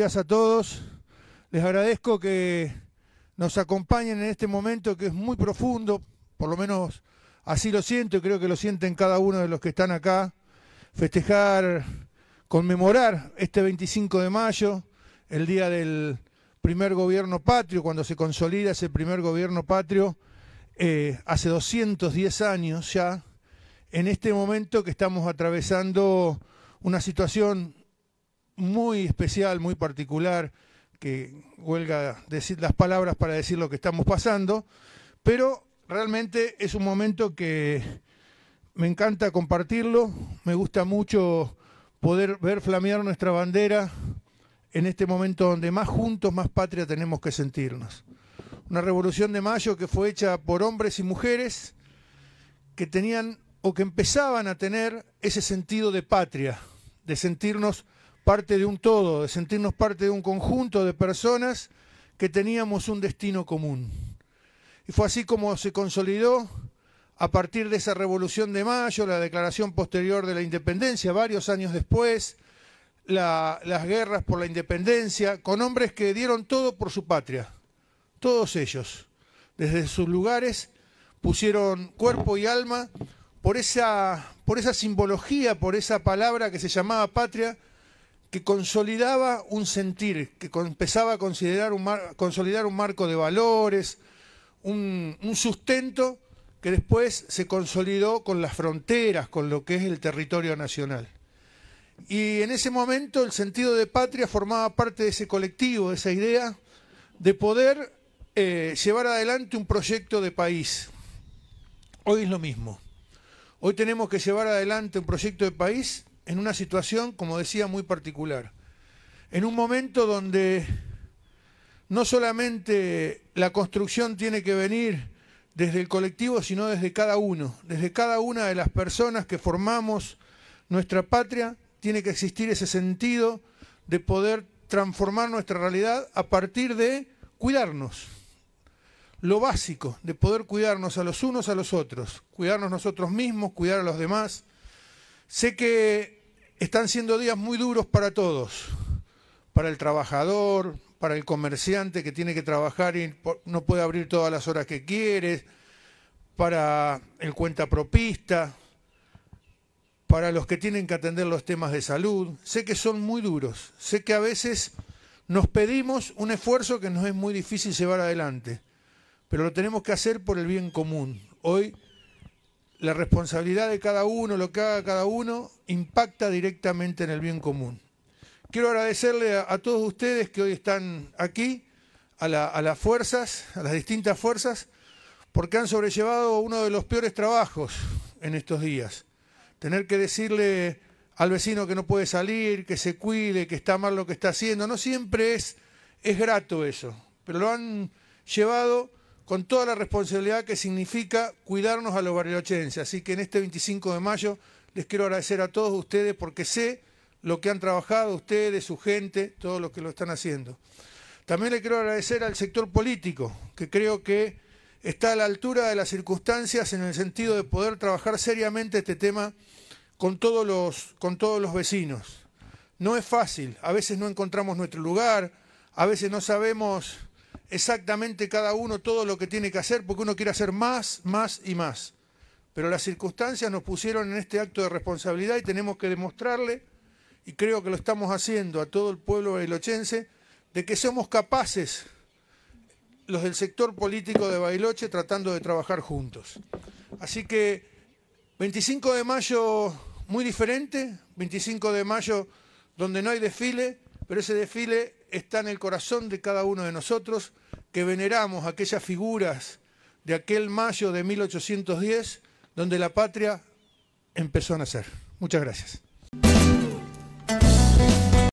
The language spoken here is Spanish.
días a todos. Les agradezco que nos acompañen en este momento que es muy profundo, por lo menos así lo siento y creo que lo sienten cada uno de los que están acá. Festejar, conmemorar este 25 de mayo, el día del primer gobierno patrio, cuando se consolida ese primer gobierno patrio, eh, hace 210 años ya, en este momento que estamos atravesando una situación muy especial, muy particular, que huelga decir las palabras para decir lo que estamos pasando, pero realmente es un momento que me encanta compartirlo, me gusta mucho poder ver flamear nuestra bandera en este momento donde más juntos, más patria tenemos que sentirnos. Una revolución de mayo que fue hecha por hombres y mujeres que tenían o que empezaban a tener ese sentido de patria, de sentirnos parte de un todo, de sentirnos parte de un conjunto de personas que teníamos un destino común. Y fue así como se consolidó a partir de esa revolución de mayo, la declaración posterior de la independencia, varios años después, las guerras por la independencia, con hombres que dieron todo por su patria, todos ellos, desde sus lugares, pusieron cuerpo y alma por esa, por esa simbología, por esa palabra que se llamaba patria, que consolidaba un sentir, que empezaba a considerar un consolidar un marco de valores, un, sustento que después se consolidó con las fronteras, con lo que es el territorio nacional. Y en ese momento el sentido de patria formaba parte de ese colectivo, de esa idea de poder eh, llevar adelante un proyecto de país. Hoy es lo mismo. Hoy tenemos que llevar adelante un proyecto de país en una situación, como decía, muy particular. En un momento donde no solamente la construcción tiene que venir desde el colectivo, sino desde cada uno, desde cada una de las personas que formamos nuestra patria, tiene que existir ese sentido de poder transformar nuestra realidad a partir de cuidarnos. Lo básico, de poder cuidarnos a los unos a los otros, cuidarnos nosotros mismos, cuidar a los demás. Sé que están siendo días muy duros para todos, para el trabajador, para el comerciante que tiene que trabajar y no puede abrir todas las horas que quiere, para el cuenta propista, para los que tienen que atender los temas de salud. Sé que son muy duros, sé que a veces nos pedimos un esfuerzo que nos es muy difícil llevar adelante, pero lo tenemos que hacer por el bien común. Hoy la responsabilidad de cada uno, lo que haga cada uno, impacta directamente en el bien común. Quiero agradecerle a, todos ustedes que hoy están aquí, a, a las fuerzas, a las distintas fuerzas, porque han sobrellevado uno de los peores trabajos en estos días. Tener que decirle al vecino que no puede salir, que se cuide, que está mal lo que está haciendo, no siempre es, es grato eso, pero lo han llevado con toda la responsabilidad que significa cuidarnos a los barilochenses. Así que en este 25 de mayo les quiero agradecer a todos ustedes porque sé lo que han trabajado ustedes, su gente, todo lo que lo están haciendo. También le quiero agradecer al sector político, que creo que está a la altura de las circunstancias en el sentido de poder trabajar seriamente este tema con todos los, con todos los vecinos. No es fácil, a veces no encontramos nuestro lugar, a veces no sabemos exactamente cada uno todo lo que tiene que hacer, porque uno quiere hacer más, más y más. Pero las circunstancias nos pusieron en este acto de responsabilidad y tenemos que demostrarle, y creo que lo estamos haciendo a todo el pueblo bailochense, de que somos capaces los del sector político de Bailoche tratando de trabajar juntos. Así que 25 de mayo muy diferente, 25 de mayo donde no hay desfile, pero ese desfile está en el corazón de cada uno de nosotros que veneramos aquellas figuras de aquel mayo de 1810 donde la patria empezó a nacer. Muchas gracias.